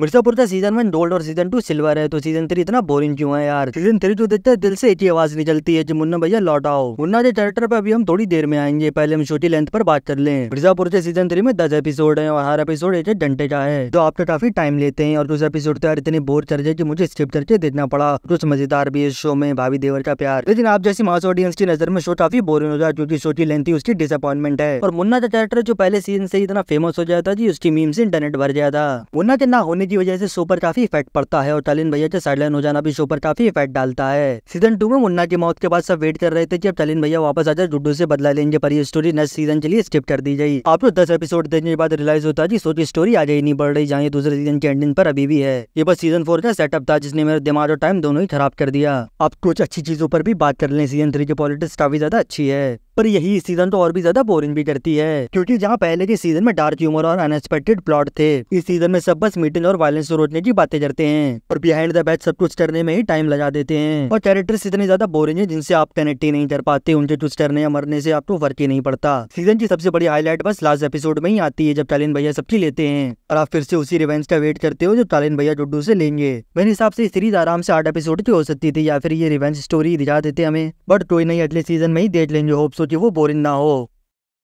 मिर्जापुर का season one gold और season two silver है तो सीजन थ्री इतना बोरिंग क्यों है यार सीजन थ्री तो देखते हैं दिल से एक ही आवाज निकलती है मुन्ना भैया लौटाओ मुन्ना के कैरेक्टर पर अभी हम थोड़ी देर में आएंगे पहले हम छोटी लेंथ पर बात कर लें मिर्जापुर के सीजन थ्री में दस एपिसोड है और हर एपिसोड एक घंटे का है तो आपका तो काफी टाइम लेते हैं और कुछ एपिसोड तो यार इतने बोर कर जाए की मुझे स्किप करके देखना पड़ा कुछ मजेदार भी इस शो में भाभी देवर का प्यार लेकिन आप जैसी मास ऑडियंस की नजर में शो काफी बोरिंग हो जाए क्योंकि छोटी लेंथ ही उसकी डिसअपॉइंटमेंट है और मुन्ना का कैरेक्टर जो पहले सीजन से इतना फेमस हो जाता था जी उसकी मीम से इंटरनेट भर गया था मुन्ना के ना होने होने की वजह से शो पर काफी इफेक्ट पड़ता है और तालीन भैया के साइडलाइन हो जाना भी शो पर काफी इफेक्ट डालता है सीजन टू में मुन्ना की मौत के बाद सब वेट कर रहे थे कि अब चालिन भैया वापस आ जाए गुड्डू से बदला लेंगे पर ये स्टोरी नेक्स्ट सीजन के लिए स्किप कर दी गई आपको दस एपिसोड देने के बाद रिलाइज होता है कि की स्टोरी आगे ही नहीं बढ़ रही जाए दूसरे सीजन के एंडिंग पर अभी भी है ये बस सीजन फोर का सेटअप था जिसने मेरे दिमाग और टाइम दोनों ही खराब कर दिया आप कुछ अच्छी चीजों पर भी बात कर लें सीजन थ्री की पॉलिटिक्स काफी ज्यादा अच्छी है पर यही सीजन तो और भी ज्यादा बोरिंग भी करती है क्योंकि जहाँ पहले के सीजन में डार्क ह्यूमर और अनएक्सपेक्टेड प्लॉट थे इस सीजन में सब बस मीटिंग और वायलेंस रोकने की बातें करते हैं और बिहाइंड द बैच सब कुछ करने में ही टाइम लगा देते हैं और कैरेक्टर इतने ज्यादा बोरिंग है जिनसे आप कनेक्ट ही नहीं कर पाते उनके कुछ करने या मरने से आपको फर्क ही नहीं पड़ता सीजन की सबसे बड़ी हाईलाइट बस लास्ट एपिसोड में ही आती है जब कालीन भैया सबकी लेते हैं और आप फिर से उसी रिवेंज का वेट करते हो जो कालीन भैया गुड्डू से लेंगे मेरे हिसाब से सीरीज आराम से आठ एपिसोड की हो सकती थी या फिर ये रिवेंज स्टोरी दिखा देते हमें बट कोई नहीं अगले सीजन में ही देख लेंगे होप्स முடிவு बोलना हो